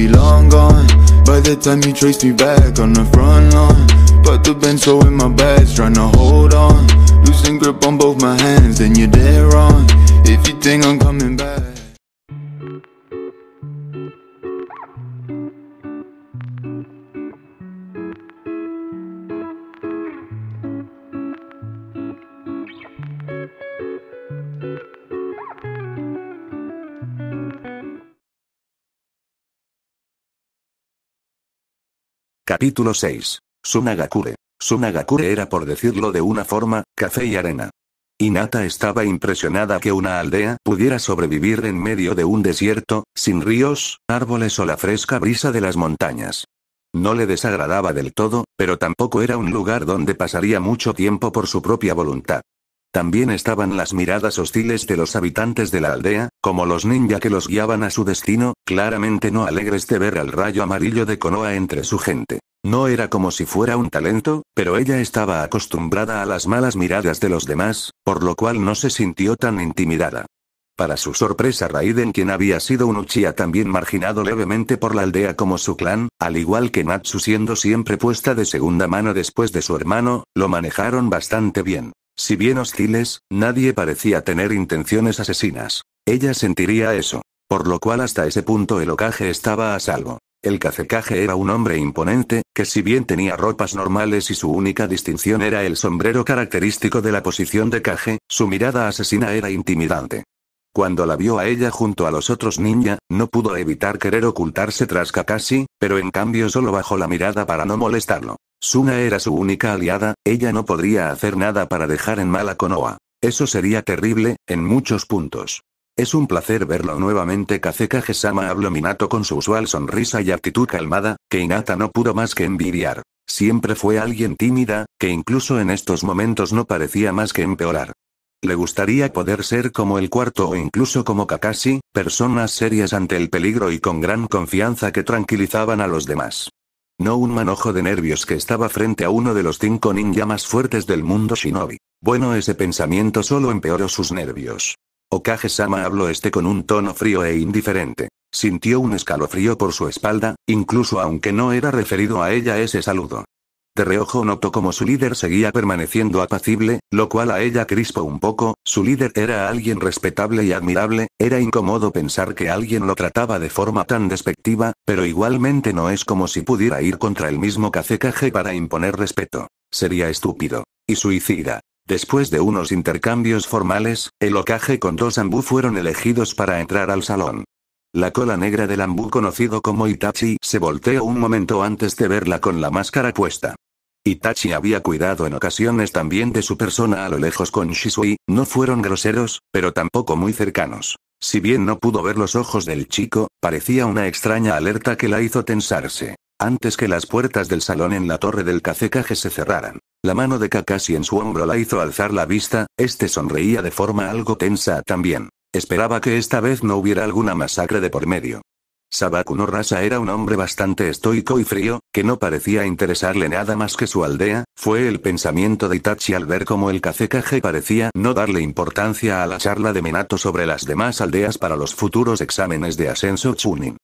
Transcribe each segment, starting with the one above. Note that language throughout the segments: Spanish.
be long gone By the time you trace me back on the front line, Put the benzo in my bags, trying to hold on Losing grip on both my hands, then you're dead wrong If you think I'm coming back Capítulo 6. Sunagakure. Sunagakure era, por decirlo de una forma, café y arena. Inata estaba impresionada que una aldea pudiera sobrevivir en medio de un desierto, sin ríos, árboles o la fresca brisa de las montañas. No le desagradaba del todo, pero tampoco era un lugar donde pasaría mucho tiempo por su propia voluntad. También estaban las miradas hostiles de los habitantes de la aldea, como los ninja que los guiaban a su destino, claramente no alegres de ver al rayo amarillo de Konoha entre su gente. No era como si fuera un talento, pero ella estaba acostumbrada a las malas miradas de los demás, por lo cual no se sintió tan intimidada. Para su sorpresa Raiden quien había sido un Uchiha también marginado levemente por la aldea como su clan, al igual que Natsu siendo siempre puesta de segunda mano después de su hermano, lo manejaron bastante bien. Si bien hostiles, nadie parecía tener intenciones asesinas. Ella sentiría eso. Por lo cual hasta ese punto el ocaje estaba a salvo. El cacecaje era un hombre imponente, que si bien tenía ropas normales y su única distinción era el sombrero característico de la posición de caje, su mirada asesina era intimidante. Cuando la vio a ella junto a los otros ninja, no pudo evitar querer ocultarse tras Kakashi, pero en cambio solo bajó la mirada para no molestarlo. Suna era su única aliada, ella no podría hacer nada para dejar en mala a Konoha. Eso sería terrible, en muchos puntos. Es un placer verlo nuevamente Kazeka Gesama habló Minato con su usual sonrisa y actitud calmada, que Inata no pudo más que envidiar. Siempre fue alguien tímida, que incluso en estos momentos no parecía más que empeorar. Le gustaría poder ser como el cuarto o incluso como Kakashi, personas serias ante el peligro y con gran confianza que tranquilizaban a los demás. No un manojo de nervios que estaba frente a uno de los cinco ninja más fuertes del mundo shinobi. Bueno, ese pensamiento solo empeoró sus nervios. Okage-sama habló este con un tono frío e indiferente. Sintió un escalofrío por su espalda, incluso aunque no era referido a ella ese saludo. De reojo notó como su líder seguía permaneciendo apacible, lo cual a ella crispó un poco, su líder era alguien respetable y admirable, era incómodo pensar que alguien lo trataba de forma tan despectiva, pero igualmente no es como si pudiera ir contra el mismo Kazekaje para imponer respeto. Sería estúpido. Y suicida. Después de unos intercambios formales, el ocaje con dos ambú fueron elegidos para entrar al salón. La cola negra del ambú conocido como Itachi se voltea un momento antes de verla con la máscara puesta. Itachi había cuidado en ocasiones también de su persona a lo lejos con Shisui, no fueron groseros, pero tampoco muy cercanos. Si bien no pudo ver los ojos del chico, parecía una extraña alerta que la hizo tensarse. Antes que las puertas del salón en la torre del cacecaje se cerraran, la mano de Kakashi en su hombro la hizo alzar la vista, este sonreía de forma algo tensa también. Esperaba que esta vez no hubiera alguna masacre de por medio. Sabaku no Rasa era un hombre bastante estoico y frío, que no parecía interesarle nada más que su aldea, fue el pensamiento de Itachi al ver cómo el Kazekage parecía no darle importancia a la charla de Menato sobre las demás aldeas para los futuros exámenes de ascenso Chunin.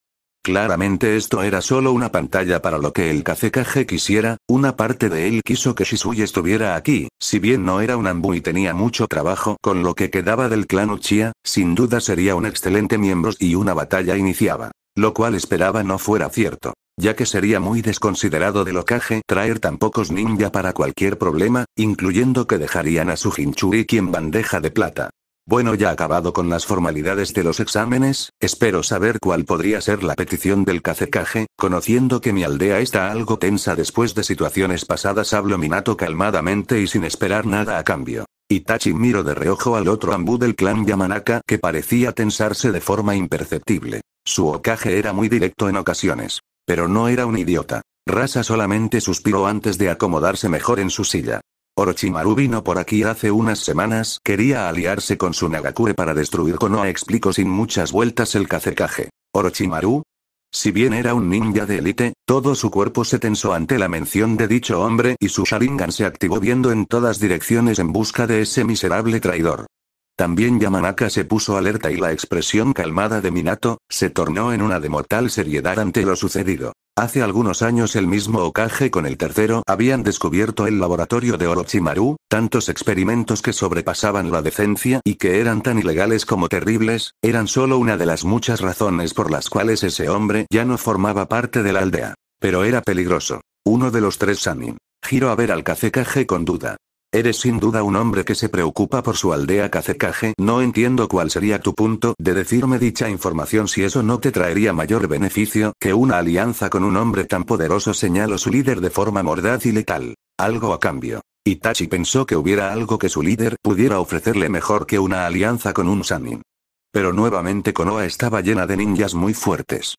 Claramente esto era solo una pantalla para lo que el Kazekage quisiera, una parte de él quiso que Shisui estuviera aquí, si bien no era un ambu y tenía mucho trabajo con lo que quedaba del clan Uchiha, sin duda sería un excelente miembro y una batalla iniciaba. Lo cual esperaba no fuera cierto, ya que sería muy desconsiderado de Lokage traer tan pocos ninja para cualquier problema, incluyendo que dejarían a su Hinchuriki en bandeja de plata. Bueno, ya acabado con las formalidades de los exámenes, espero saber cuál podría ser la petición del Kazekage, conociendo que mi aldea está algo tensa después de situaciones pasadas, hablo Minato calmadamente y sin esperar nada a cambio. Itachi miro de reojo al otro ambú del clan Yamanaka que parecía tensarse de forma imperceptible. Su ocaje era muy directo en ocasiones. Pero no era un idiota. Rasa solamente suspiró antes de acomodarse mejor en su silla. Orochimaru vino por aquí hace unas semanas, quería aliarse con su Nagakure para destruir Konoha explicó sin muchas vueltas el cacecaje. Orochimaru, si bien era un ninja de élite, todo su cuerpo se tensó ante la mención de dicho hombre y su Sharingan se activó viendo en todas direcciones en busca de ese miserable traidor. También Yamanaka se puso alerta y la expresión calmada de Minato, se tornó en una de mortal seriedad ante lo sucedido. Hace algunos años el mismo Okage con el tercero habían descubierto el laboratorio de Orochimaru, tantos experimentos que sobrepasaban la decencia y que eran tan ilegales como terribles, eran solo una de las muchas razones por las cuales ese hombre ya no formaba parte de la aldea. Pero era peligroso. Uno de los tres Sanin. Giro a ver al Kazekage con duda. Eres sin duda un hombre que se preocupa por su aldea Kazecaje. No entiendo cuál sería tu punto de decirme dicha información si eso no te traería mayor beneficio que una alianza con un hombre tan poderoso, señaló su líder de forma mordaz y letal. Algo a cambio. Itachi pensó que hubiera algo que su líder pudiera ofrecerle mejor que una alianza con un Sanin. Pero nuevamente Konoha estaba llena de ninjas muy fuertes.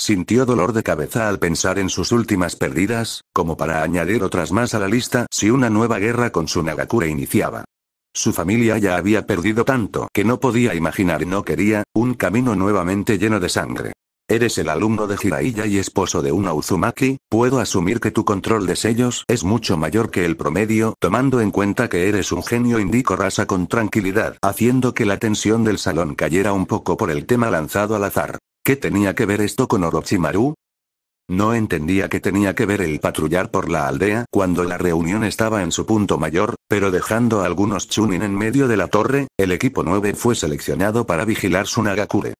Sintió dolor de cabeza al pensar en sus últimas pérdidas como para añadir otras más a la lista si una nueva guerra con su Nagakure iniciaba. Su familia ya había perdido tanto que no podía imaginar y no quería, un camino nuevamente lleno de sangre. Eres el alumno de Jiraiya y esposo de una Uzumaki, puedo asumir que tu control de sellos es mucho mayor que el promedio, tomando en cuenta que eres un genio, indico Rasa con tranquilidad, haciendo que la tensión del salón cayera un poco por el tema lanzado al azar. ¿Qué tenía que ver esto con Orochimaru? No entendía que tenía que ver el patrullar por la aldea cuando la reunión estaba en su punto mayor, pero dejando a algunos Chunin en medio de la torre, el equipo 9 fue seleccionado para vigilar su Nagakure.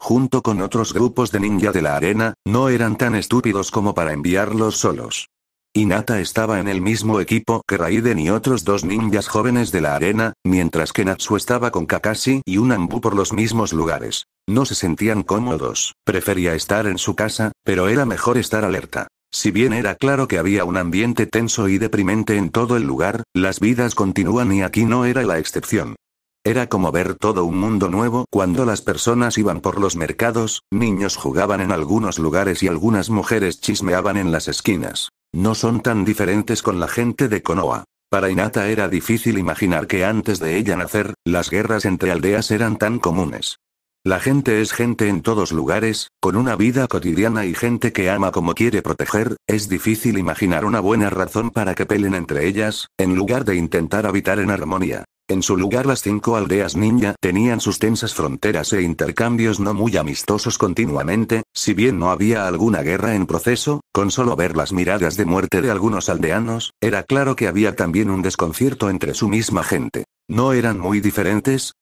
Junto con otros grupos de ninja de la arena, no eran tan estúpidos como para enviarlos solos. Inata estaba en el mismo equipo que Raiden y otros dos ninjas jóvenes de la arena, mientras que Natsu estaba con Kakashi y un Anbu por los mismos lugares. No se sentían cómodos, prefería estar en su casa, pero era mejor estar alerta. Si bien era claro que había un ambiente tenso y deprimente en todo el lugar, las vidas continúan y aquí no era la excepción. Era como ver todo un mundo nuevo cuando las personas iban por los mercados, niños jugaban en algunos lugares y algunas mujeres chismeaban en las esquinas. No son tan diferentes con la gente de Konoa. Para Inata era difícil imaginar que antes de ella nacer, las guerras entre aldeas eran tan comunes. La gente es gente en todos lugares, con una vida cotidiana y gente que ama como quiere proteger, es difícil imaginar una buena razón para que pelen entre ellas, en lugar de intentar habitar en armonía. En su lugar las cinco aldeas ninja tenían sus tensas fronteras e intercambios no muy amistosos continuamente, si bien no había alguna guerra en proceso, con solo ver las miradas de muerte de algunos aldeanos, era claro que había también un desconcierto entre su misma gente. No eran muy diferentes,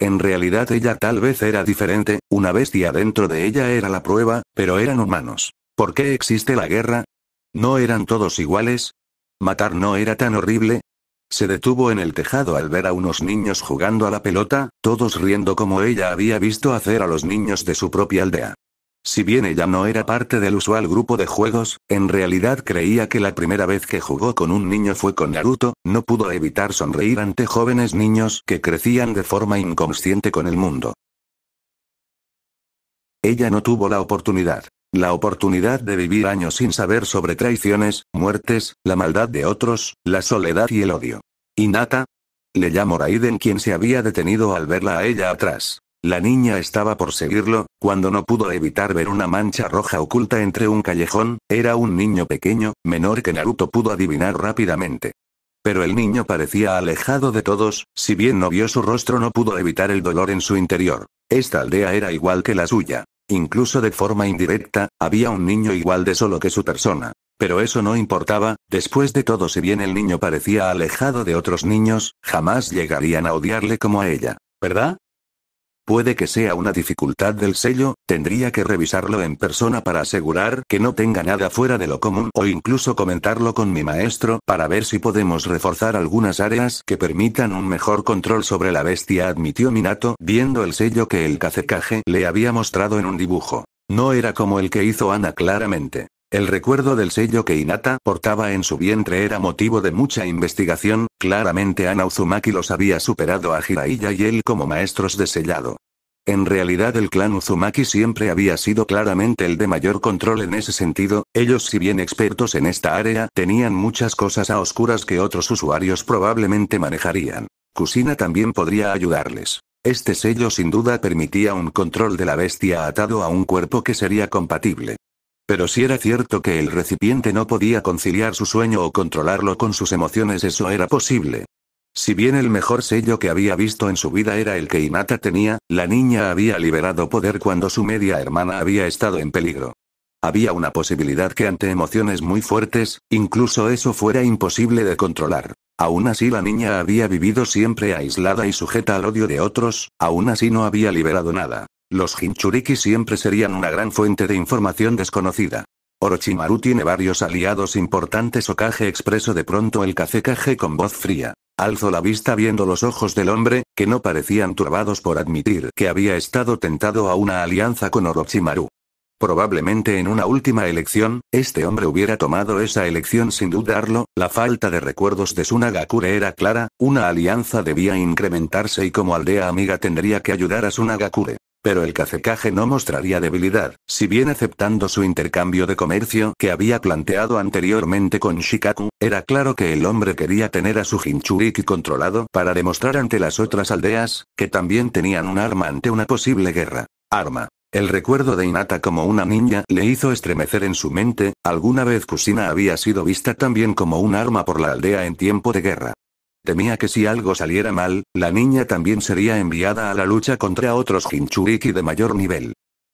en realidad ella tal vez era diferente, una bestia dentro de ella era la prueba, pero eran humanos. ¿Por qué existe la guerra? ¿No eran todos iguales? ¿Matar no era tan horrible? Se detuvo en el tejado al ver a unos niños jugando a la pelota, todos riendo como ella había visto hacer a los niños de su propia aldea. Si bien ella no era parte del usual grupo de juegos, en realidad creía que la primera vez que jugó con un niño fue con Naruto, no pudo evitar sonreír ante jóvenes niños que crecían de forma inconsciente con el mundo. Ella no tuvo la oportunidad. La oportunidad de vivir años sin saber sobre traiciones, muertes, la maldad de otros, la soledad y el odio. ¿Y Nata? Le llamó Raiden quien se había detenido al verla a ella atrás. La niña estaba por seguirlo, cuando no pudo evitar ver una mancha roja oculta entre un callejón, era un niño pequeño, menor que Naruto pudo adivinar rápidamente. Pero el niño parecía alejado de todos, si bien no vio su rostro no pudo evitar el dolor en su interior. Esta aldea era igual que la suya. Incluso de forma indirecta, había un niño igual de solo que su persona. Pero eso no importaba, después de todo si bien el niño parecía alejado de otros niños, jamás llegarían a odiarle como a ella. ¿Verdad? Puede que sea una dificultad del sello, tendría que revisarlo en persona para asegurar que no tenga nada fuera de lo común o incluso comentarlo con mi maestro para ver si podemos reforzar algunas áreas que permitan un mejor control sobre la bestia, admitió Minato, viendo el sello que el cacecaje le había mostrado en un dibujo. No era como el que hizo Ana claramente. El recuerdo del sello que Inata portaba en su vientre era motivo de mucha investigación, claramente Ana Uzumaki los había superado a Jiraiya y él como maestros de sellado. En realidad el clan Uzumaki siempre había sido claramente el de mayor control en ese sentido, ellos si bien expertos en esta área tenían muchas cosas a oscuras que otros usuarios probablemente manejarían. Kusina también podría ayudarles. Este sello sin duda permitía un control de la bestia atado a un cuerpo que sería compatible. Pero si era cierto que el recipiente no podía conciliar su sueño o controlarlo con sus emociones, eso era posible. Si bien el mejor sello que había visto en su vida era el que Inata tenía, la niña había liberado poder cuando su media hermana había estado en peligro. Había una posibilidad que ante emociones muy fuertes, incluso eso fuera imposible de controlar. Aún así la niña había vivido siempre aislada y sujeta al odio de otros, aún así no había liberado nada. Los Hinchuriki siempre serían una gran fuente de información desconocida. Orochimaru tiene varios aliados importantes o expresó expreso de pronto el Kazekage con voz fría. Alzó la vista viendo los ojos del hombre, que no parecían turbados por admitir que había estado tentado a una alianza con Orochimaru. Probablemente en una última elección, este hombre hubiera tomado esa elección sin dudarlo, la falta de recuerdos de Sunagakure era clara, una alianza debía incrementarse y como aldea amiga tendría que ayudar a Sunagakure. Pero el cacecaje no mostraría debilidad, si bien aceptando su intercambio de comercio que había planteado anteriormente con Shikaku, era claro que el hombre quería tener a su Jinchuriki controlado para demostrar ante las otras aldeas, que también tenían un arma ante una posible guerra. Arma. El recuerdo de Inata como una niña le hizo estremecer en su mente, alguna vez Kusina había sido vista también como un arma por la aldea en tiempo de guerra. Temía que si algo saliera mal, la niña también sería enviada a la lucha contra otros Hinchuriki de mayor nivel.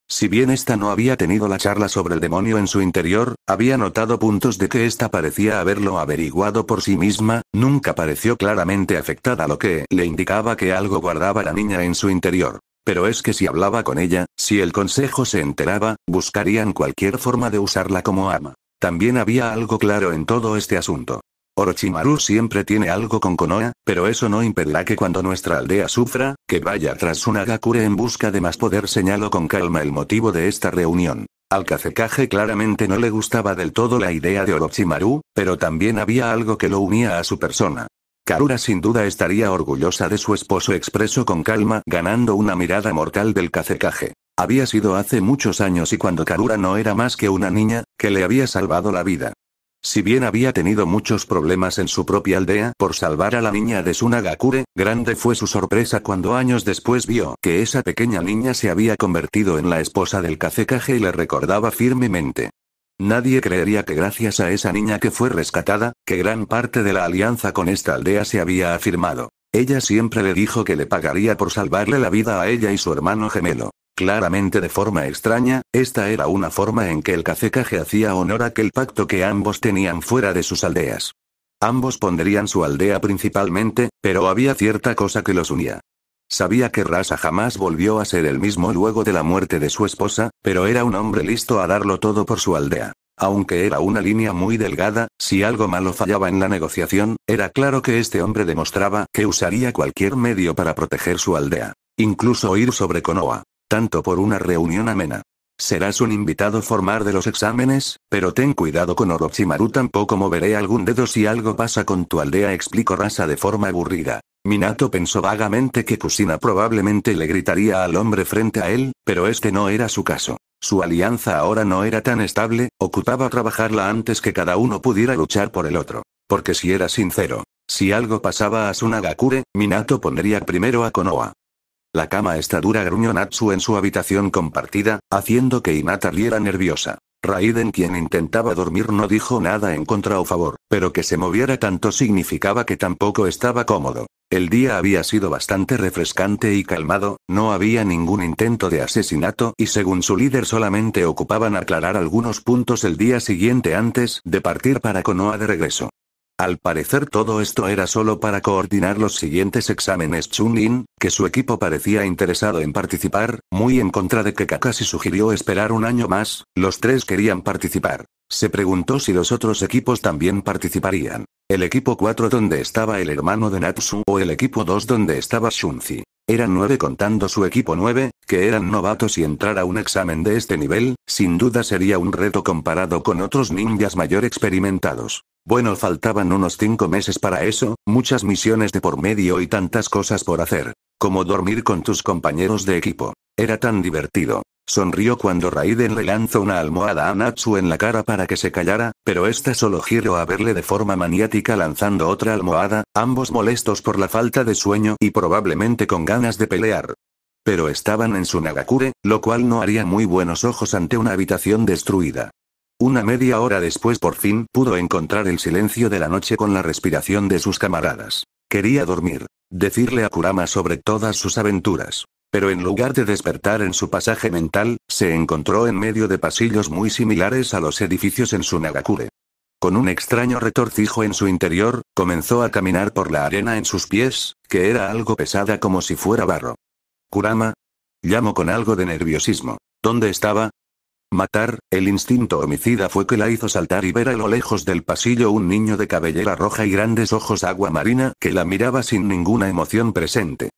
Si bien esta no había tenido la charla sobre el demonio en su interior, había notado puntos de que esta parecía haberlo averiguado por sí misma, nunca pareció claramente afectada lo que le indicaba que algo guardaba la niña en su interior. Pero es que si hablaba con ella, si el consejo se enteraba, buscarían cualquier forma de usarla como ama. También había algo claro en todo este asunto. Orochimaru siempre tiene algo con Konoha, pero eso no impedirá que cuando nuestra aldea sufra, que vaya tras un Agakure en busca de más poder señaló con calma el motivo de esta reunión. Al Kazekage claramente no le gustaba del todo la idea de Orochimaru, pero también había algo que lo unía a su persona. Karura sin duda estaría orgullosa de su esposo expreso con calma ganando una mirada mortal del Kazekage. Había sido hace muchos años y cuando Karura no era más que una niña, que le había salvado la vida. Si bien había tenido muchos problemas en su propia aldea por salvar a la niña de Sunagakure, grande fue su sorpresa cuando años después vio que esa pequeña niña se había convertido en la esposa del cacecaje y le recordaba firmemente. Nadie creería que gracias a esa niña que fue rescatada, que gran parte de la alianza con esta aldea se había afirmado. Ella siempre le dijo que le pagaría por salvarle la vida a ella y su hermano gemelo. Claramente de forma extraña, esta era una forma en que el cacecaje hacía honor a aquel pacto que ambos tenían fuera de sus aldeas. Ambos pondrían su aldea principalmente, pero había cierta cosa que los unía. Sabía que Rasa jamás volvió a ser el mismo luego de la muerte de su esposa, pero era un hombre listo a darlo todo por su aldea. Aunque era una línea muy delgada, si algo malo fallaba en la negociación, era claro que este hombre demostraba que usaría cualquier medio para proteger su aldea. Incluso ir sobre Konoa tanto por una reunión amena. Serás un invitado formar de los exámenes, pero ten cuidado con Orochimaru tampoco moveré algún dedo si algo pasa con tu aldea explicó Rasa de forma aburrida. Minato pensó vagamente que Kusina probablemente le gritaría al hombre frente a él, pero este no era su caso. Su alianza ahora no era tan estable, ocupaba trabajarla antes que cada uno pudiera luchar por el otro. Porque si era sincero, si algo pasaba a Sunagakure, Minato pondría primero a Konoha. La cama está dura, gruñó Natsu en su habitación compartida, haciendo que Inata riera nerviosa. Raiden quien intentaba dormir no dijo nada en contra o favor, pero que se moviera tanto significaba que tampoco estaba cómodo. El día había sido bastante refrescante y calmado, no había ningún intento de asesinato y según su líder solamente ocupaban aclarar algunos puntos el día siguiente antes de partir para Konoha de regreso. Al parecer todo esto era solo para coordinar los siguientes exámenes chun in que su equipo parecía interesado en participar, muy en contra de que Kakashi sugirió esperar un año más, los tres querían participar. Se preguntó si los otros equipos también participarían. El equipo 4 donde estaba el hermano de Natsu o el equipo 2 donde estaba Shunzi. Eran nueve contando su equipo 9, que eran novatos y entrar a un examen de este nivel, sin duda sería un reto comparado con otros ninjas mayor experimentados. Bueno, faltaban unos cinco meses para eso, muchas misiones de por medio y tantas cosas por hacer. Como dormir con tus compañeros de equipo. Era tan divertido. Sonrió cuando Raiden le lanzó una almohada a Natsu en la cara para que se callara, pero esta solo giró a verle de forma maniática lanzando otra almohada, ambos molestos por la falta de sueño y probablemente con ganas de pelear. Pero estaban en su Nagakure, lo cual no haría muy buenos ojos ante una habitación destruida. Una media hora después por fin pudo encontrar el silencio de la noche con la respiración de sus camaradas. Quería dormir. Decirle a Kurama sobre todas sus aventuras. Pero en lugar de despertar en su pasaje mental, se encontró en medio de pasillos muy similares a los edificios en su Nagakure. Con un extraño retorcijo en su interior, comenzó a caminar por la arena en sus pies, que era algo pesada como si fuera barro. Kurama. Llamó con algo de nerviosismo. ¿Dónde estaba? Matar, el instinto homicida fue que la hizo saltar y ver a lo lejos del pasillo un niño de cabellera roja y grandes ojos agua marina que la miraba sin ninguna emoción presente.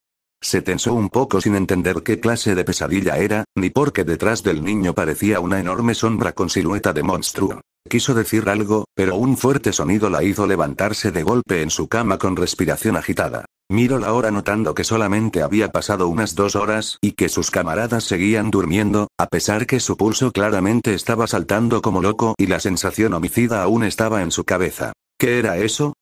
Se tensó un poco sin entender qué clase de pesadilla era, ni porque detrás del niño parecía una enorme sombra con silueta de monstruo. Quiso decir algo, pero un fuerte sonido la hizo levantarse de golpe en su cama con respiración agitada. Miro la hora notando que solamente había pasado unas dos horas y que sus camaradas seguían durmiendo, a pesar que su pulso claramente estaba saltando como loco y la sensación homicida aún estaba en su cabeza. ¿Qué era eso?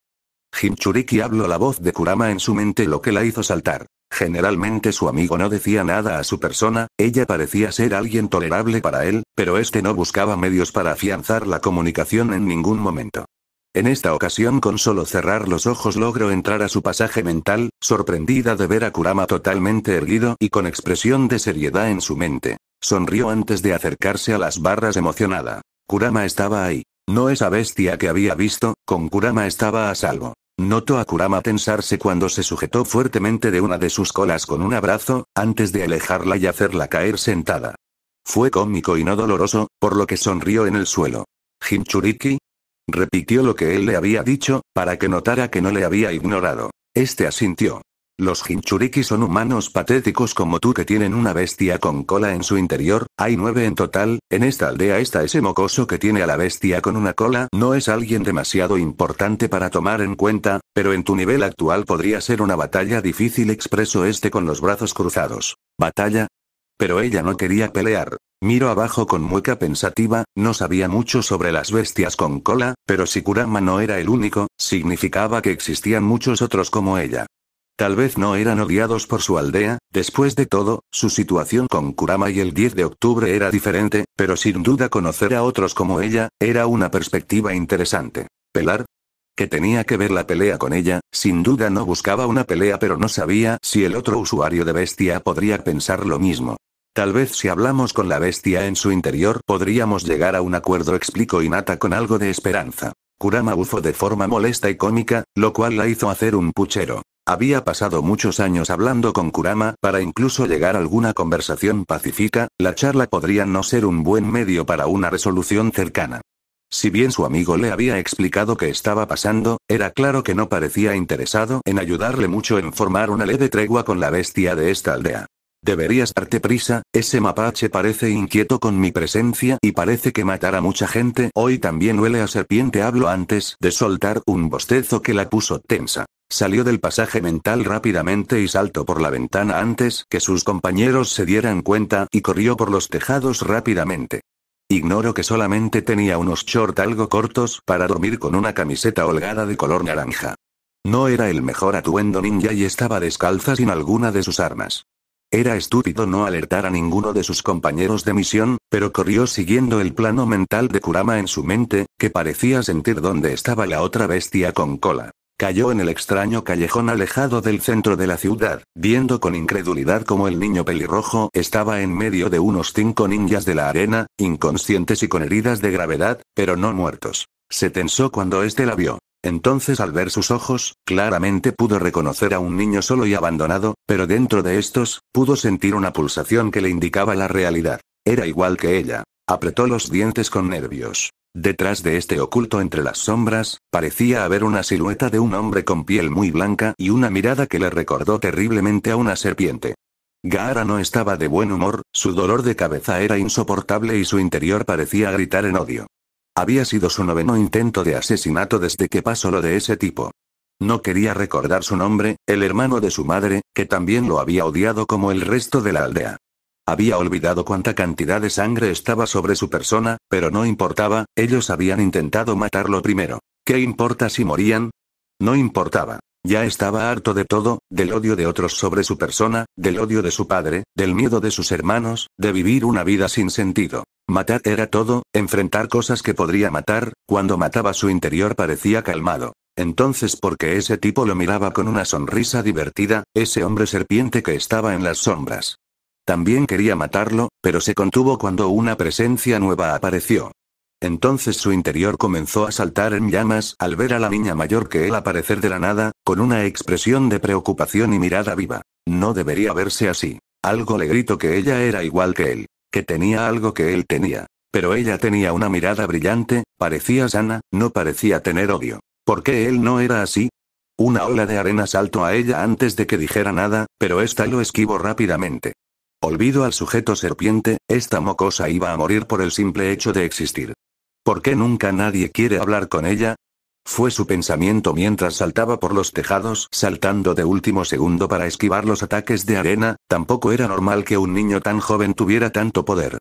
Hinchuriki habló la voz de Kurama en su mente lo que la hizo saltar. Generalmente su amigo no decía nada a su persona, ella parecía ser alguien tolerable para él, pero este no buscaba medios para afianzar la comunicación en ningún momento. En esta ocasión con solo cerrar los ojos logró entrar a su pasaje mental, sorprendida de ver a Kurama totalmente erguido y con expresión de seriedad en su mente. Sonrió antes de acercarse a las barras emocionada. Kurama estaba ahí. No esa bestia que había visto, con Kurama estaba a salvo. Notó a Kurama tensarse cuando se sujetó fuertemente de una de sus colas con un abrazo, antes de alejarla y hacerla caer sentada. Fue cómico y no doloroso, por lo que sonrió en el suelo. Hinchuriki, Repitió lo que él le había dicho, para que notara que no le había ignorado. Este asintió. Los Jinchuriki son humanos patéticos como tú que tienen una bestia con cola en su interior, hay nueve en total, en esta aldea está ese mocoso que tiene a la bestia con una cola, no es alguien demasiado importante para tomar en cuenta, pero en tu nivel actual podría ser una batalla difícil expresó este con los brazos cruzados. Batalla, pero ella no quería pelear. Miro abajo con mueca pensativa, no sabía mucho sobre las bestias con cola, pero si Kurama no era el único, significaba que existían muchos otros como ella. Tal vez no eran odiados por su aldea, después de todo, su situación con Kurama y el 10 de octubre era diferente, pero sin duda conocer a otros como ella, era una perspectiva interesante. ¿Pelar? Que tenía que ver la pelea con ella, sin duda no buscaba una pelea pero no sabía si el otro usuario de bestia podría pensar lo mismo. Tal vez si hablamos con la bestia en su interior podríamos llegar a un acuerdo, explicó Inata con algo de esperanza. Kurama bufó de forma molesta y cómica, lo cual la hizo hacer un puchero. Había pasado muchos años hablando con Kurama para incluso llegar a alguna conversación pacífica, la charla podría no ser un buen medio para una resolución cercana. Si bien su amigo le había explicado qué estaba pasando, era claro que no parecía interesado en ayudarle mucho en formar una leve tregua con la bestia de esta aldea. Deberías darte prisa, ese mapache parece inquieto con mi presencia y parece que matará mucha gente. Hoy también huele a serpiente, hablo antes de soltar un bostezo que la puso tensa. Salió del pasaje mental rápidamente y saltó por la ventana antes que sus compañeros se dieran cuenta y corrió por los tejados rápidamente. Ignoro que solamente tenía unos shorts algo cortos para dormir con una camiseta holgada de color naranja. No era el mejor atuendo ninja y estaba descalza sin alguna de sus armas. Era estúpido no alertar a ninguno de sus compañeros de misión, pero corrió siguiendo el plano mental de Kurama en su mente, que parecía sentir dónde estaba la otra bestia con cola. Cayó en el extraño callejón alejado del centro de la ciudad, viendo con incredulidad cómo el niño pelirrojo estaba en medio de unos cinco ninjas de la arena, inconscientes y con heridas de gravedad, pero no muertos. Se tensó cuando este la vio. Entonces al ver sus ojos, claramente pudo reconocer a un niño solo y abandonado, pero dentro de estos, pudo sentir una pulsación que le indicaba la realidad. Era igual que ella. Apretó los dientes con nervios. Detrás de este oculto entre las sombras, parecía haber una silueta de un hombre con piel muy blanca y una mirada que le recordó terriblemente a una serpiente. Gaara no estaba de buen humor, su dolor de cabeza era insoportable y su interior parecía gritar en odio. Había sido su noveno intento de asesinato desde que pasó lo de ese tipo. No quería recordar su nombre, el hermano de su madre, que también lo había odiado como el resto de la aldea. Había olvidado cuánta cantidad de sangre estaba sobre su persona, pero no importaba, ellos habían intentado matarlo primero. ¿Qué importa si morían? No importaba. Ya estaba harto de todo, del odio de otros sobre su persona, del odio de su padre, del miedo de sus hermanos, de vivir una vida sin sentido. Matar era todo, enfrentar cosas que podría matar, cuando mataba su interior parecía calmado. Entonces porque ese tipo lo miraba con una sonrisa divertida, ese hombre serpiente que estaba en las sombras. También quería matarlo, pero se contuvo cuando una presencia nueva apareció. Entonces su interior comenzó a saltar en llamas al ver a la niña mayor que él aparecer de la nada, con una expresión de preocupación y mirada viva. No debería verse así. Algo le gritó que ella era igual que él que tenía algo que él tenía. Pero ella tenía una mirada brillante, parecía sana, no parecía tener odio. ¿Por qué él no era así? Una ola de arena saltó a ella antes de que dijera nada, pero ésta lo esquivó rápidamente. Olvido al sujeto serpiente, esta mocosa iba a morir por el simple hecho de existir. ¿Por qué nunca nadie quiere hablar con ella? Fue su pensamiento mientras saltaba por los tejados, saltando de último segundo para esquivar los ataques de arena, tampoco era normal que un niño tan joven tuviera tanto poder.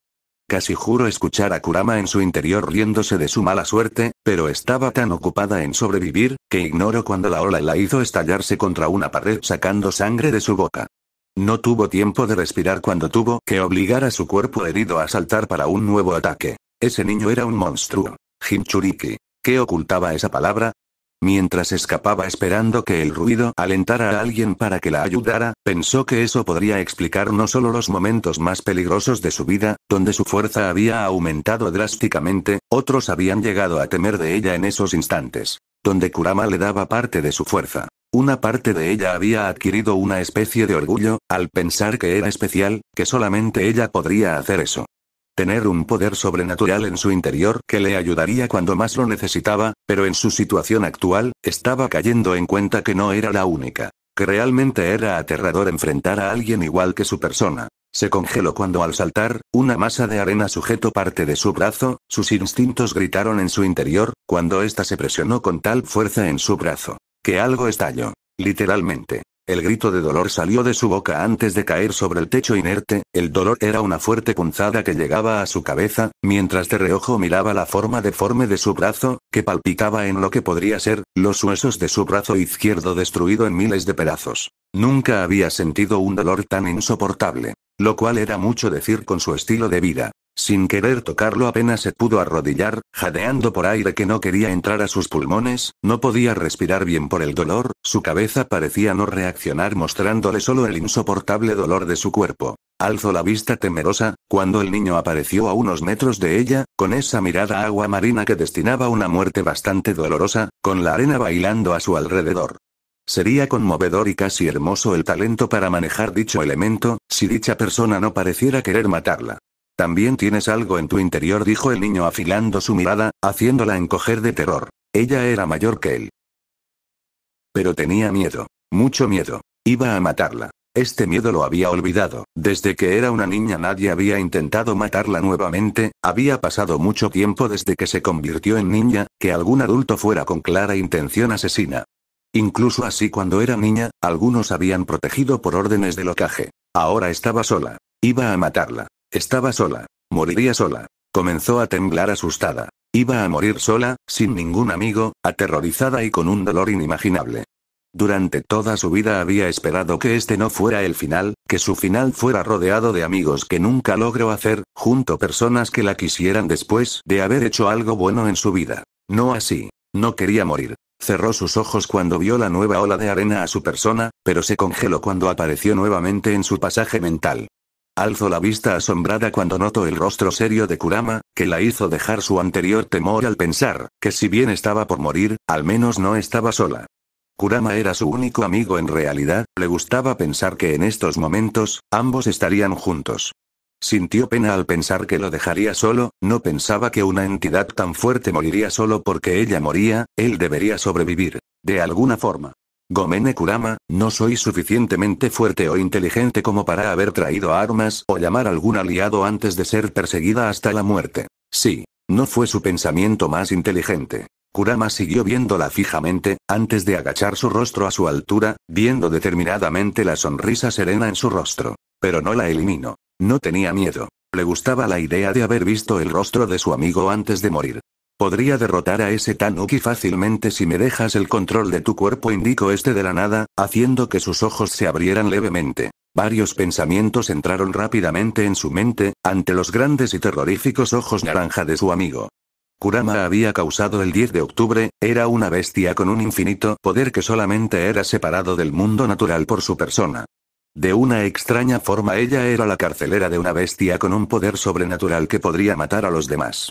Casi juro escuchar a Kurama en su interior riéndose de su mala suerte, pero estaba tan ocupada en sobrevivir, que ignoro cuando la ola la hizo estallarse contra una pared sacando sangre de su boca. No tuvo tiempo de respirar cuando tuvo que obligar a su cuerpo herido a saltar para un nuevo ataque. Ese niño era un monstruo. Hinchuriki. ¿Qué ocultaba esa palabra? Mientras escapaba esperando que el ruido alentara a alguien para que la ayudara, pensó que eso podría explicar no solo los momentos más peligrosos de su vida, donde su fuerza había aumentado drásticamente, otros habían llegado a temer de ella en esos instantes. Donde Kurama le daba parte de su fuerza. Una parte de ella había adquirido una especie de orgullo, al pensar que era especial, que solamente ella podría hacer eso tener un poder sobrenatural en su interior que le ayudaría cuando más lo necesitaba, pero en su situación actual, estaba cayendo en cuenta que no era la única, que realmente era aterrador enfrentar a alguien igual que su persona. Se congeló cuando al saltar, una masa de arena sujetó parte de su brazo, sus instintos gritaron en su interior, cuando ésta se presionó con tal fuerza en su brazo, que algo estalló, literalmente. El grito de dolor salió de su boca antes de caer sobre el techo inerte, el dolor era una fuerte punzada que llegaba a su cabeza, mientras de reojo miraba la forma deforme de su brazo, que palpitaba en lo que podría ser, los huesos de su brazo izquierdo destruido en miles de pedazos. Nunca había sentido un dolor tan insoportable. Lo cual era mucho decir con su estilo de vida. Sin querer tocarlo apenas se pudo arrodillar, jadeando por aire que no quería entrar a sus pulmones, no podía respirar bien por el dolor, su cabeza parecía no reaccionar mostrándole solo el insoportable dolor de su cuerpo. Alzó la vista temerosa, cuando el niño apareció a unos metros de ella, con esa mirada agua marina que destinaba una muerte bastante dolorosa, con la arena bailando a su alrededor. Sería conmovedor y casi hermoso el talento para manejar dicho elemento, si dicha persona no pareciera querer matarla. También tienes algo en tu interior, dijo el niño afilando su mirada, haciéndola encoger de terror. Ella era mayor que él. Pero tenía miedo, mucho miedo. Iba a matarla. Este miedo lo había olvidado. Desde que era una niña nadie había intentado matarla nuevamente, había pasado mucho tiempo desde que se convirtió en niña, que algún adulto fuera con clara intención asesina. Incluso así cuando era niña, algunos habían protegido por órdenes de locaje. Ahora estaba sola. Iba a matarla. Estaba sola. Moriría sola. Comenzó a temblar asustada. Iba a morir sola, sin ningún amigo, aterrorizada y con un dolor inimaginable. Durante toda su vida había esperado que este no fuera el final, que su final fuera rodeado de amigos que nunca logró hacer, junto personas que la quisieran después de haber hecho algo bueno en su vida. No así. No quería morir. Cerró sus ojos cuando vio la nueva ola de arena a su persona, pero se congeló cuando apareció nuevamente en su pasaje mental. Alzó la vista asombrada cuando notó el rostro serio de Kurama, que la hizo dejar su anterior temor al pensar, que si bien estaba por morir, al menos no estaba sola. Kurama era su único amigo en realidad, le gustaba pensar que en estos momentos, ambos estarían juntos. Sintió pena al pensar que lo dejaría solo, no pensaba que una entidad tan fuerte moriría solo porque ella moría, él debería sobrevivir. De alguna forma. Gomene Kurama, no soy suficientemente fuerte o inteligente como para haber traído armas o llamar algún aliado antes de ser perseguida hasta la muerte. Sí. No fue su pensamiento más inteligente. Kurama siguió viéndola fijamente, antes de agachar su rostro a su altura, viendo determinadamente la sonrisa serena en su rostro. Pero no la eliminó. No tenía miedo. Le gustaba la idea de haber visto el rostro de su amigo antes de morir. Podría derrotar a ese Tanuki fácilmente si me dejas el control de tu cuerpo, indicó este de la nada, haciendo que sus ojos se abrieran levemente. Varios pensamientos entraron rápidamente en su mente, ante los grandes y terroríficos ojos naranja de su amigo. Kurama había causado el 10 de octubre, era una bestia con un infinito poder que solamente era separado del mundo natural por su persona. De una extraña forma ella era la carcelera de una bestia con un poder sobrenatural que podría matar a los demás.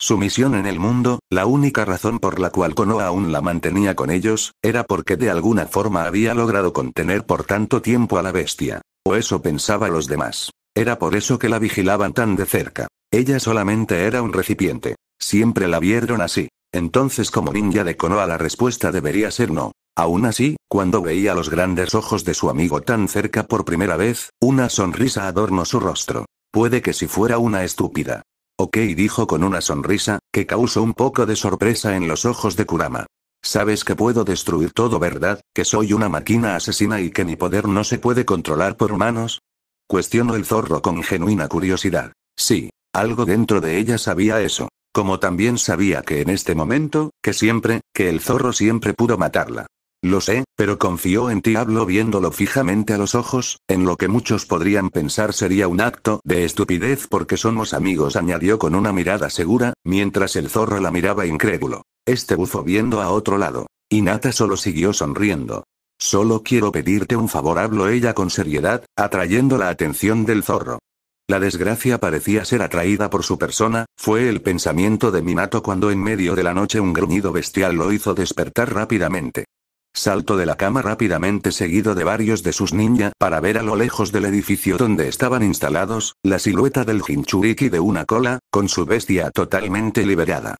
Su misión en el mundo, la única razón por la cual Konoha aún la mantenía con ellos, era porque de alguna forma había logrado contener por tanto tiempo a la bestia. O eso pensaba los demás. Era por eso que la vigilaban tan de cerca. Ella solamente era un recipiente. Siempre la vieron así. Entonces como ninja de Konoha la respuesta debería ser no. Aún así, cuando veía los grandes ojos de su amigo tan cerca por primera vez, una sonrisa adornó su rostro. Puede que si fuera una estúpida, Ok dijo con una sonrisa, que causó un poco de sorpresa en los ojos de Kurama. Sabes que puedo destruir todo, ¿verdad? Que soy una máquina asesina y que mi poder no se puede controlar por humanos. Cuestionó el zorro con genuina curiosidad. Sí, algo dentro de ella sabía eso. Como también sabía que en este momento, que siempre, que el zorro siempre pudo matarla. Lo sé, pero confío en ti. Hablo viéndolo fijamente a los ojos, en lo que muchos podrían pensar sería un acto de estupidez porque somos amigos, añadió con una mirada segura, mientras el zorro la miraba incrédulo. Este buzo viendo a otro lado. Y Nata solo siguió sonriendo. Solo quiero pedirte un favor, habló ella con seriedad, atrayendo la atención del zorro. La desgracia parecía ser atraída por su persona, fue el pensamiento de Minato cuando en medio de la noche un gruñido bestial lo hizo despertar rápidamente. Salto de la cama rápidamente seguido de varios de sus ninja para ver a lo lejos del edificio donde estaban instalados, la silueta del Hinchuriki de una cola, con su bestia totalmente liberada.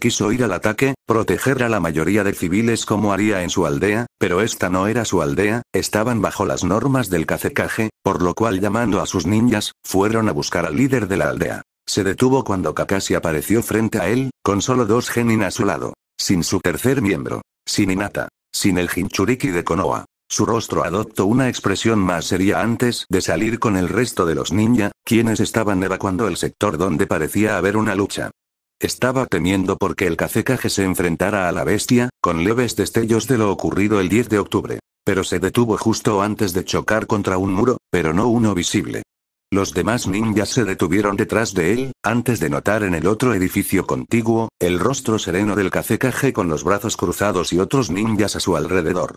Quiso ir al ataque, proteger a la mayoría de civiles como haría en su aldea, pero esta no era su aldea, estaban bajo las normas del cacecaje, por lo cual llamando a sus ninjas, fueron a buscar al líder de la aldea. Se detuvo cuando Kakashi apareció frente a él, con solo dos genin a su lado. Sin su tercer miembro. Sin sin el hinchuriki de Konoha. Su rostro adoptó una expresión más seria antes de salir con el resto de los ninja, quienes estaban evacuando el sector donde parecía haber una lucha. Estaba temiendo porque el cacecaje se enfrentara a la bestia, con leves destellos de lo ocurrido el 10 de octubre. Pero se detuvo justo antes de chocar contra un muro, pero no uno visible. Los demás ninjas se detuvieron detrás de él, antes de notar en el otro edificio contiguo, el rostro sereno del cacecaje con los brazos cruzados y otros ninjas a su alrededor.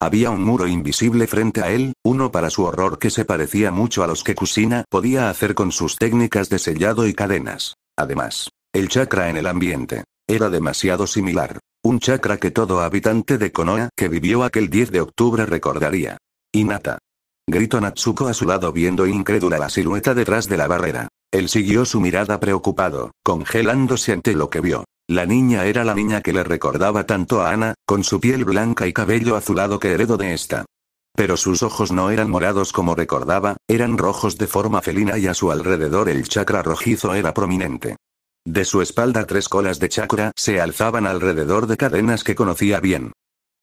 Había un muro invisible frente a él, uno para su horror que se parecía mucho a los que Kusina podía hacer con sus técnicas de sellado y cadenas. Además, el chakra en el ambiente era demasiado similar. Un chakra que todo habitante de Konoha que vivió aquel 10 de octubre recordaría. Inata. Gritó Natsuko a su lado viendo incrédula la silueta detrás de la barrera. Él siguió su mirada preocupado, congelándose ante lo que vio. La niña era la niña que le recordaba tanto a Ana, con su piel blanca y cabello azulado que heredó de esta. Pero sus ojos no eran morados como recordaba, eran rojos de forma felina y a su alrededor el chakra rojizo era prominente. De su espalda tres colas de chakra se alzaban alrededor de cadenas que conocía bien.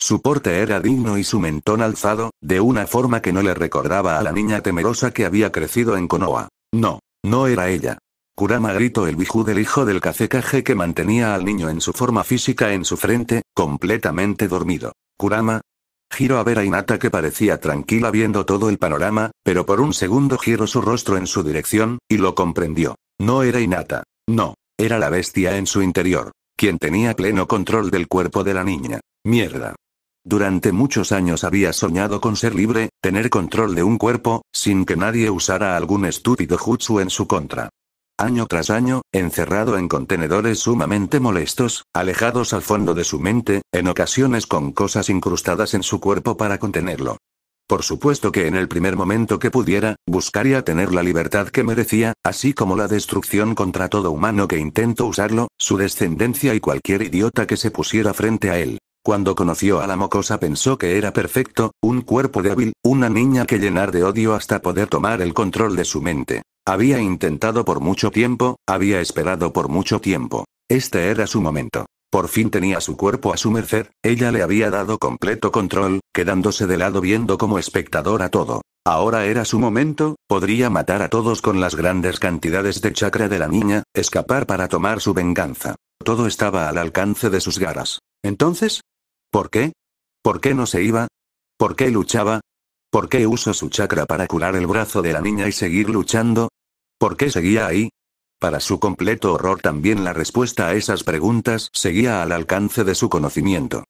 Su porte era digno y su mentón alzado, de una forma que no le recordaba a la niña temerosa que había crecido en Konoha. No, no era ella. Kurama gritó el bijú del hijo del Kage que mantenía al niño en su forma física en su frente, completamente dormido. Kurama. giró a ver a Inata que parecía tranquila viendo todo el panorama, pero por un segundo giró su rostro en su dirección, y lo comprendió. No era Inata. No, era la bestia en su interior, quien tenía pleno control del cuerpo de la niña. Mierda. Durante muchos años había soñado con ser libre, tener control de un cuerpo, sin que nadie usara algún estúpido jutsu en su contra. Año tras año, encerrado en contenedores sumamente molestos, alejados al fondo de su mente, en ocasiones con cosas incrustadas en su cuerpo para contenerlo. Por supuesto que en el primer momento que pudiera, buscaría tener la libertad que merecía, así como la destrucción contra todo humano que intentó usarlo, su descendencia y cualquier idiota que se pusiera frente a él. Cuando conoció a la mocosa pensó que era perfecto, un cuerpo débil, una niña que llenar de odio hasta poder tomar el control de su mente. Había intentado por mucho tiempo, había esperado por mucho tiempo. Este era su momento. Por fin tenía su cuerpo a su merced, ella le había dado completo control, quedándose de lado viendo como espectador a todo. Ahora era su momento, podría matar a todos con las grandes cantidades de chakra de la niña, escapar para tomar su venganza. Todo estaba al alcance de sus garas. Entonces, ¿Por qué? ¿Por qué no se iba? ¿Por qué luchaba? ¿Por qué usó su chakra para curar el brazo de la niña y seguir luchando? ¿Por qué seguía ahí? Para su completo horror también la respuesta a esas preguntas seguía al alcance de su conocimiento.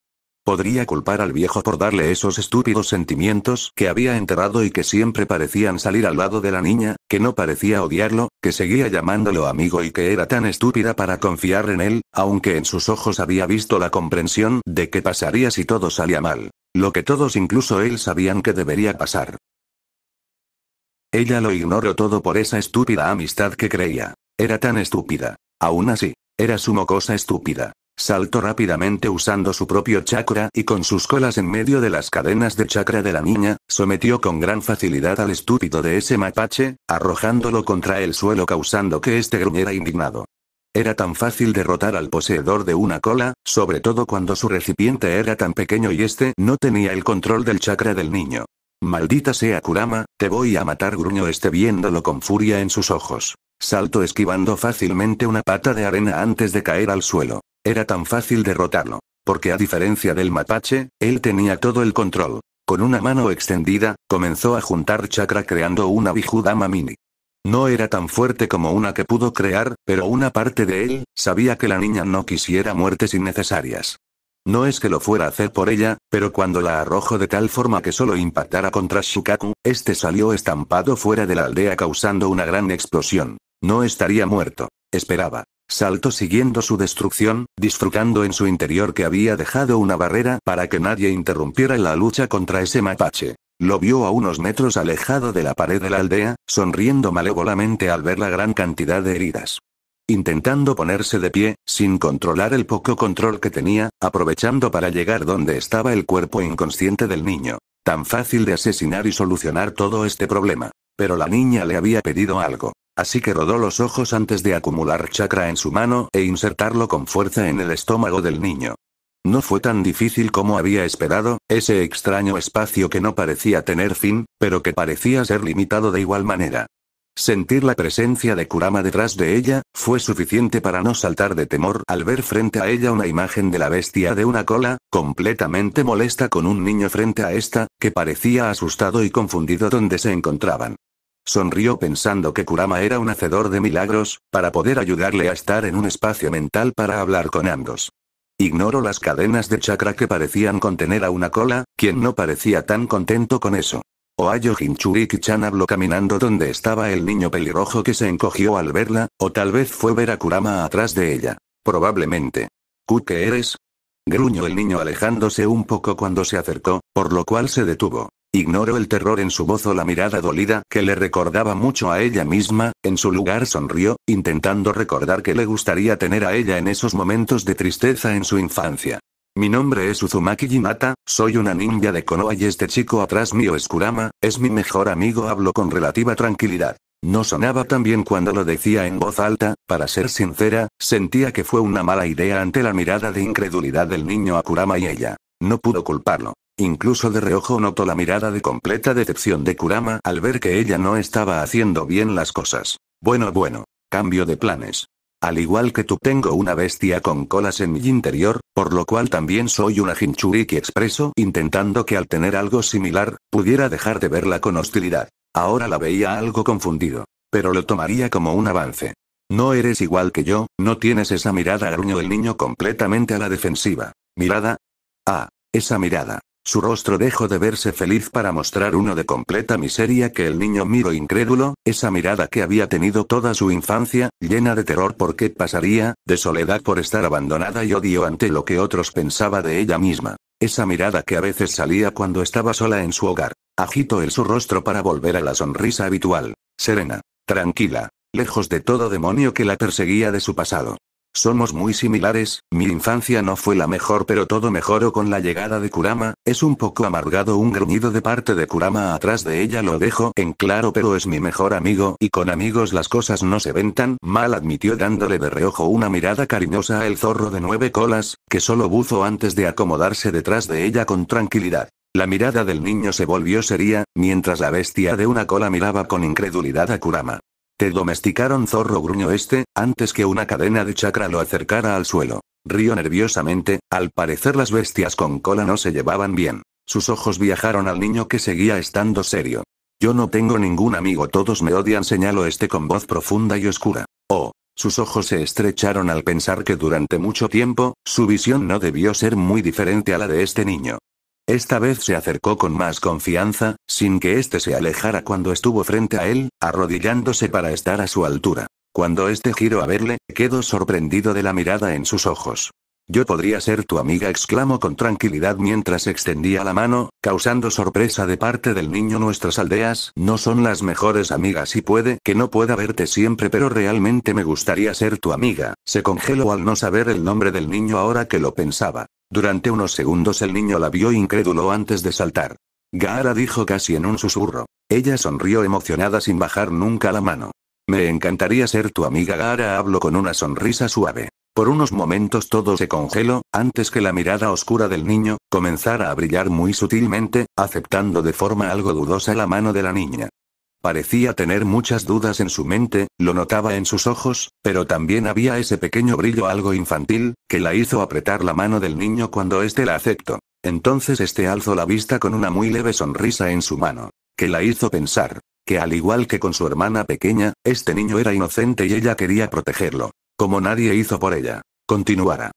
Podría culpar al viejo por darle esos estúpidos sentimientos que había enterrado y que siempre parecían salir al lado de la niña, que no parecía odiarlo, que seguía llamándolo amigo y que era tan estúpida para confiar en él, aunque en sus ojos había visto la comprensión de qué pasaría si todo salía mal. Lo que todos incluso él sabían que debería pasar. Ella lo ignoró todo por esa estúpida amistad que creía. Era tan estúpida. Aún así, era su cosa estúpida. Saltó rápidamente usando su propio chakra y con sus colas en medio de las cadenas de chakra de la niña, sometió con gran facilidad al estúpido de ese mapache, arrojándolo contra el suelo causando que este gruñera indignado. Era tan fácil derrotar al poseedor de una cola, sobre todo cuando su recipiente era tan pequeño y este no tenía el control del chakra del niño. Maldita sea Kurama, te voy a matar gruño este viéndolo con furia en sus ojos. Salto esquivando fácilmente una pata de arena antes de caer al suelo. Era tan fácil derrotarlo. Porque a diferencia del mapache, él tenía todo el control. Con una mano extendida, comenzó a juntar chakra creando una Bijudama mini. No era tan fuerte como una que pudo crear, pero una parte de él, sabía que la niña no quisiera muertes innecesarias. No es que lo fuera a hacer por ella, pero cuando la arrojó de tal forma que solo impactara contra Shukaku, este salió estampado fuera de la aldea causando una gran explosión. No estaría muerto. Esperaba. Saltó siguiendo su destrucción, disfrutando en su interior que había dejado una barrera para que nadie interrumpiera la lucha contra ese mapache. Lo vio a unos metros alejado de la pared de la aldea, sonriendo malévolamente al ver la gran cantidad de heridas. Intentando ponerse de pie, sin controlar el poco control que tenía, aprovechando para llegar donde estaba el cuerpo inconsciente del niño. Tan fácil de asesinar y solucionar todo este problema. Pero la niña le había pedido algo. Así que rodó los ojos antes de acumular chakra en su mano e insertarlo con fuerza en el estómago del niño. No fue tan difícil como había esperado, ese extraño espacio que no parecía tener fin, pero que parecía ser limitado de igual manera. Sentir la presencia de Kurama detrás de ella, fue suficiente para no saltar de temor al ver frente a ella una imagen de la bestia de una cola, completamente molesta con un niño frente a esta, que parecía asustado y confundido donde se encontraban. Sonrió pensando que Kurama era un hacedor de milagros, para poder ayudarle a estar en un espacio mental para hablar con ambos. Ignoro las cadenas de chakra que parecían contener a una cola, quien no parecía tan contento con eso. Oayo Hinchuriki-chan habló caminando donde estaba el niño pelirrojo que se encogió al verla, o tal vez fue ver a Kurama atrás de ella. Probablemente. ¿Ku qué eres? Gruñó el niño alejándose un poco cuando se acercó, por lo cual se detuvo. Ignoró el terror en su voz o la mirada dolida que le recordaba mucho a ella misma, en su lugar sonrió, intentando recordar que le gustaría tener a ella en esos momentos de tristeza en su infancia. Mi nombre es Uzumaki Jimata, soy una ninja de Konoha y este chico atrás mío es Kurama, es mi mejor amigo, hablo con relativa tranquilidad. No sonaba tan bien cuando lo decía en voz alta, para ser sincera, sentía que fue una mala idea ante la mirada de incredulidad del niño Akurama y ella. No pudo culparlo. Incluso de reojo notó la mirada de completa decepción de Kurama al ver que ella no estaba haciendo bien las cosas. Bueno, bueno. Cambio de planes. Al igual que tú tengo una bestia con colas en mi interior, por lo cual también soy una hinchuriki expreso intentando que al tener algo similar, pudiera dejar de verla con hostilidad. Ahora la veía algo confundido. Pero lo tomaría como un avance. No eres igual que yo, no tienes esa mirada gruñó el niño completamente a la defensiva. ¿Mirada? Ah, esa mirada. Su rostro dejó de verse feliz para mostrar uno de completa miseria que el niño miro incrédulo, esa mirada que había tenido toda su infancia, llena de terror por qué pasaría, de soledad por estar abandonada y odio ante lo que otros pensaba de ella misma. Esa mirada que a veces salía cuando estaba sola en su hogar. Agitó el su rostro para volver a la sonrisa habitual. Serena. Tranquila. Lejos de todo demonio que la perseguía de su pasado. Somos muy similares, mi infancia no fue la mejor pero todo mejoró con la llegada de Kurama, es un poco amargado un gruñido de parte de Kurama atrás de ella lo dejo en claro pero es mi mejor amigo y con amigos las cosas no se ven tan mal admitió dándole de reojo una mirada cariñosa al zorro de nueve colas, que solo buzo antes de acomodarse detrás de ella con tranquilidad. La mirada del niño se volvió seria, mientras la bestia de una cola miraba con incredulidad a Kurama. Te domesticaron zorro gruño este, antes que una cadena de chakra lo acercara al suelo. Río nerviosamente, al parecer las bestias con cola no se llevaban bien. Sus ojos viajaron al niño que seguía estando serio. Yo no tengo ningún amigo, todos me odian, señaló este con voz profunda y oscura. Oh. Sus ojos se estrecharon al pensar que durante mucho tiempo, su visión no debió ser muy diferente a la de este niño. Esta vez se acercó con más confianza, sin que éste se alejara cuando estuvo frente a él, arrodillándose para estar a su altura. Cuando este giró a verle, quedó sorprendido de la mirada en sus ojos. Yo podría ser tu amiga, exclamó con tranquilidad mientras extendía la mano, causando sorpresa de parte del niño. Nuestras aldeas no son las mejores amigas y puede que no pueda verte siempre, pero realmente me gustaría ser tu amiga. Se congeló al no saber el nombre del niño ahora que lo pensaba. Durante unos segundos el niño la vio incrédulo antes de saltar. Gaara dijo casi en un susurro. Ella sonrió emocionada sin bajar nunca la mano. Me encantaría ser tu amiga Gaara habló con una sonrisa suave. Por unos momentos todo se congeló, antes que la mirada oscura del niño comenzara a brillar muy sutilmente, aceptando de forma algo dudosa la mano de la niña. Parecía tener muchas dudas en su mente, lo notaba en sus ojos, pero también había ese pequeño brillo algo infantil, que la hizo apretar la mano del niño cuando éste la aceptó. Entonces este alzó la vista con una muy leve sonrisa en su mano, que la hizo pensar, que al igual que con su hermana pequeña, este niño era inocente y ella quería protegerlo, como nadie hizo por ella. Continuará.